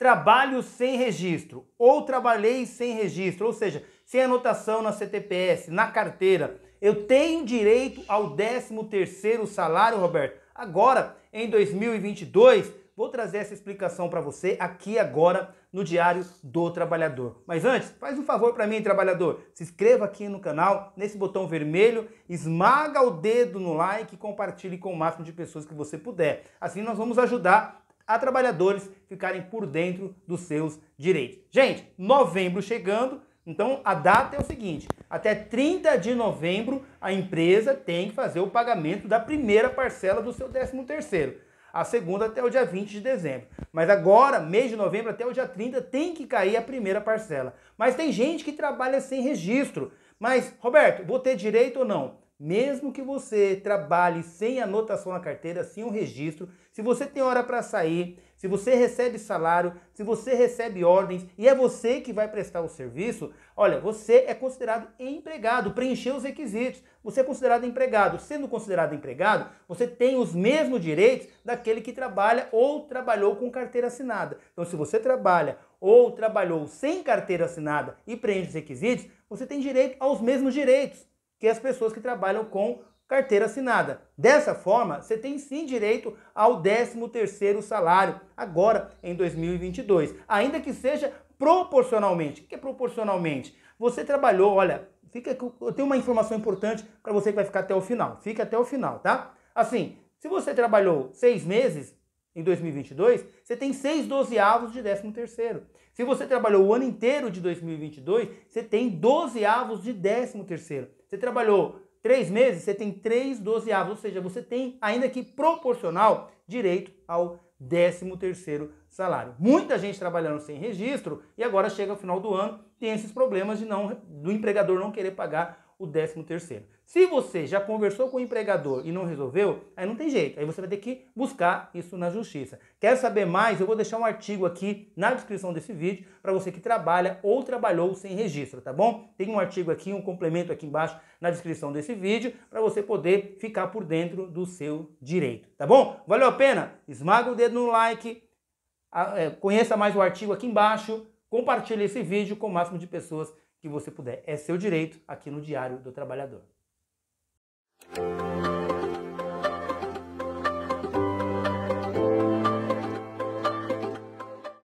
trabalho sem registro, ou trabalhei sem registro, ou seja, sem anotação na CTPS, na carteira. Eu tenho direito ao 13º salário, Roberto? Agora, em 2022, vou trazer essa explicação para você aqui agora no Diário do Trabalhador. Mas antes, faz um favor para mim, trabalhador. Se inscreva aqui no canal, nesse botão vermelho, esmaga o dedo no like e compartilhe com o máximo de pessoas que você puder. Assim nós vamos ajudar a trabalhadores ficarem por dentro dos seus direitos. Gente, novembro chegando, então a data é o seguinte: até 30 de novembro a empresa tem que fazer o pagamento da primeira parcela do seu 13 terceiro. A segunda até o dia 20 de dezembro. Mas agora, mês de novembro até o dia 30, tem que cair a primeira parcela. Mas tem gente que trabalha sem registro. Mas, Roberto, vou ter direito ou não? Mesmo que você trabalhe sem anotação na carteira, sem um registro, se você tem hora para sair, se você recebe salário, se você recebe ordens e é você que vai prestar o serviço, olha, você é considerado empregado, preencheu os requisitos. Você é considerado empregado. Sendo considerado empregado, você tem os mesmos direitos daquele que trabalha ou trabalhou com carteira assinada. Então, se você trabalha ou trabalhou sem carteira assinada e preenche os requisitos, você tem direito aos mesmos direitos que as pessoas que trabalham com carteira assinada. Dessa forma, você tem sim direito ao 13º salário agora em 2022, ainda que seja proporcionalmente. O que é proporcionalmente? Você trabalhou, olha, fica eu tenho uma informação importante para você que vai ficar até o final. Fica até o final, tá? Assim, se você trabalhou seis meses, em 2022, você tem 6 dozeavos de 13 terceiro. Se você trabalhou o ano inteiro de 2022, você tem 12 avos de 13 terceiro. Você trabalhou 3 meses, você tem 3 dozeavos, ou seja, você tem, ainda que proporcional, direito ao 13 terceiro salário. Muita gente trabalhando sem registro e agora chega ao final do ano, tem esses problemas de não do empregador não querer pagar o 13 terceiro. Se você já conversou com o empregador e não resolveu, aí não tem jeito. Aí você vai ter que buscar isso na justiça. Quer saber mais? Eu vou deixar um artigo aqui na descrição desse vídeo para você que trabalha ou trabalhou sem registro, tá bom? Tem um artigo aqui, um complemento aqui embaixo na descrição desse vídeo para você poder ficar por dentro do seu direito, tá bom? Valeu a pena? Esmaga o dedo no like, é, conheça mais o artigo aqui embaixo, compartilhe esse vídeo com o máximo de pessoas que você puder. É seu direito aqui no Diário do Trabalhador.